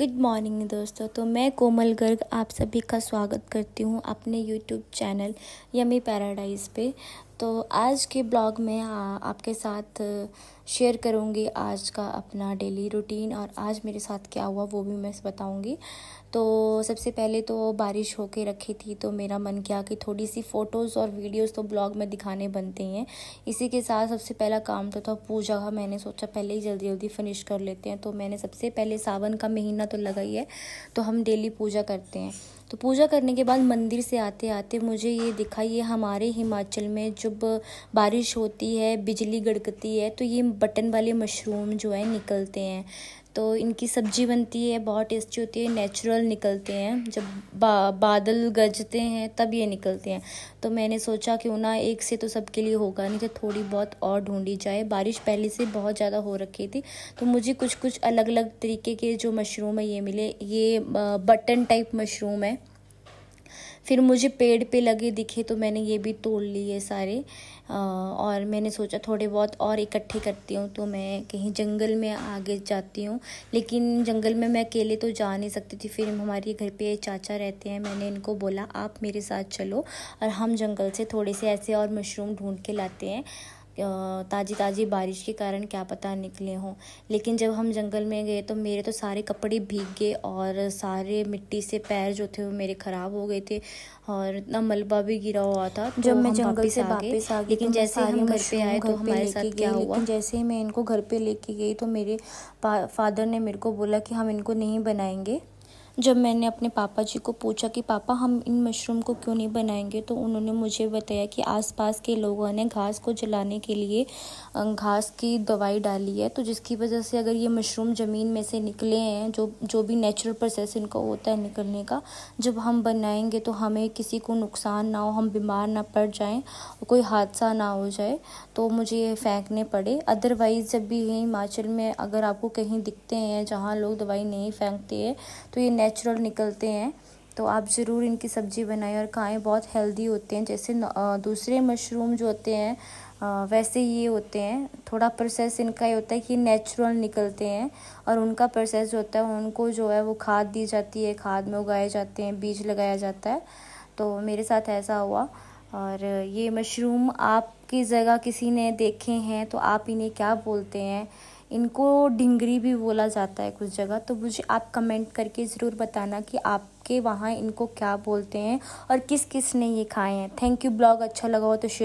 good morning दोस्तों तो मैं कोमल गर्ग आप सभी का स्वागत करती हूँ अपने यूट्यूब चैनल यमी पैराडाइज पे तो आज के ब्लॉग में आ, आपके साथ शेयर करूँगी आज का अपना डेली रूटीन और आज मेरे साथ क्या हुआ वो भी मैं बताऊँगी तो सबसे पहले तो बारिश के रखी थी तो मेरा मन किया कि थोड़ी सी फ़ोटोज़ और वीडियोस तो ब्लॉग में दिखाने बनते हैं इसी के साथ सबसे पहला काम तो था पूजा का मैंने सोचा पहले ही जल्दी जल्दी फिनिश कर लेते हैं तो मैंने सबसे पहले सावन का महीना तो लगा ही है तो हम डेली पूजा करते हैं तो पूजा करने के बाद मंदिर से आते आते मुझे ये दिखा ये हमारे हिमाचल में जब बारिश होती है बिजली गड़कती है तो ये बटन वाले मशरूम जो है निकलते हैं तो इनकी सब्जी बनती है बहुत टेस्टी होती है नेचुरल निकलते हैं जब बा, बादल गजते हैं तब ये निकलते हैं तो मैंने सोचा क्यों ना एक से तो सबके लिए होगा नहीं तो थोड़ी बहुत और ढूंढी जाए बारिश पहले से बहुत ज़्यादा हो रखी थी तो मुझे कुछ कुछ अलग अलग तरीके के जो मशरूम है ये मिले ये बटन टाइप मशरूम है फिर मुझे पेड़ पे लगे दिखे तो मैंने ये भी तोड़ लिए सारे और मैंने सोचा थोड़े बहुत और इकट्ठे करती हूँ तो मैं कहीं जंगल में आगे जाती हूँ लेकिन जंगल में मैं अकेले तो जा नहीं सकती थी फिर हमारे घर पे चाचा रहते हैं मैंने इनको बोला आप मेरे साथ चलो और हम जंगल से थोड़े से ऐसे और मशरूम ढूंढ के लाते हैं ताज़ी ताज़ी बारिश के कारण क्या पता निकले हों लेकिन जब हम जंगल में गए तो मेरे तो सारे कपड़े भीग गए और सारे मिट्टी से पैर जो थे वो मेरे ख़राब हो गए थे और इतना मलबा भी गिरा हुआ था तो जब मैं जंगल से वापस आ गई लेकिन तो जैसे हम घर पे आए तो हमारे साथ क्या हुआ लेकिन जैसे ही मैं इनको घर पे लेके गई तो मेरे फादर ने मेरे को बोला कि हम इनको नहीं बनाएंगे जब मैंने अपने पापा जी को पूछा कि पापा हम इन मशरूम को क्यों नहीं बनाएंगे तो उन्होंने मुझे बताया कि आसपास के लोगों ने घास को जलाने के लिए घास की दवाई डाली है तो जिसकी वजह से अगर ये मशरूम ज़मीन में से निकले हैं जो जो भी नेचुरल प्रोसेस इनका होता है निकलने का जब हम बनाएंगे तो हमें किसी को नुकसान ना हो हम बीमार ना पड़ जाएँ कोई हादसा ना हो जाए तो मुझे ये फेंकने पड़े अदरवाइज़ जब भी ये हिमाचल में अगर आपको कहीं दिखते हैं जहाँ लोग दवाई नहीं फेंकते हैं तो ये नेचुरल निकलते हैं तो आप ज़रूर इनकी सब्ज़ी बनाएं और खाएं बहुत हेल्दी होते हैं जैसे दूसरे मशरूम जो होते हैं वैसे ये होते हैं थोड़ा प्रोसेस इनका ये होता है कि नेचुरल निकलते हैं और उनका प्रोसेस जो होता है उनको जो है वो खाद दी जाती है खाद में उगाए जाते हैं बीज लगाया जाता है तो मेरे साथ ऐसा हुआ और ये मशरूम आपकी जगह किसी ने देखे हैं तो आप इन्हें क्या बोलते हैं इनको ढिंगरी भी बोला जाता है कुछ जगह तो मुझे आप कमेंट करके ज़रूर बताना कि आपके वहाँ इनको क्या बोलते हैं और किस किस ने ये खाए हैं थैंक यू ब्लॉग अच्छा लगा हो तो शेयर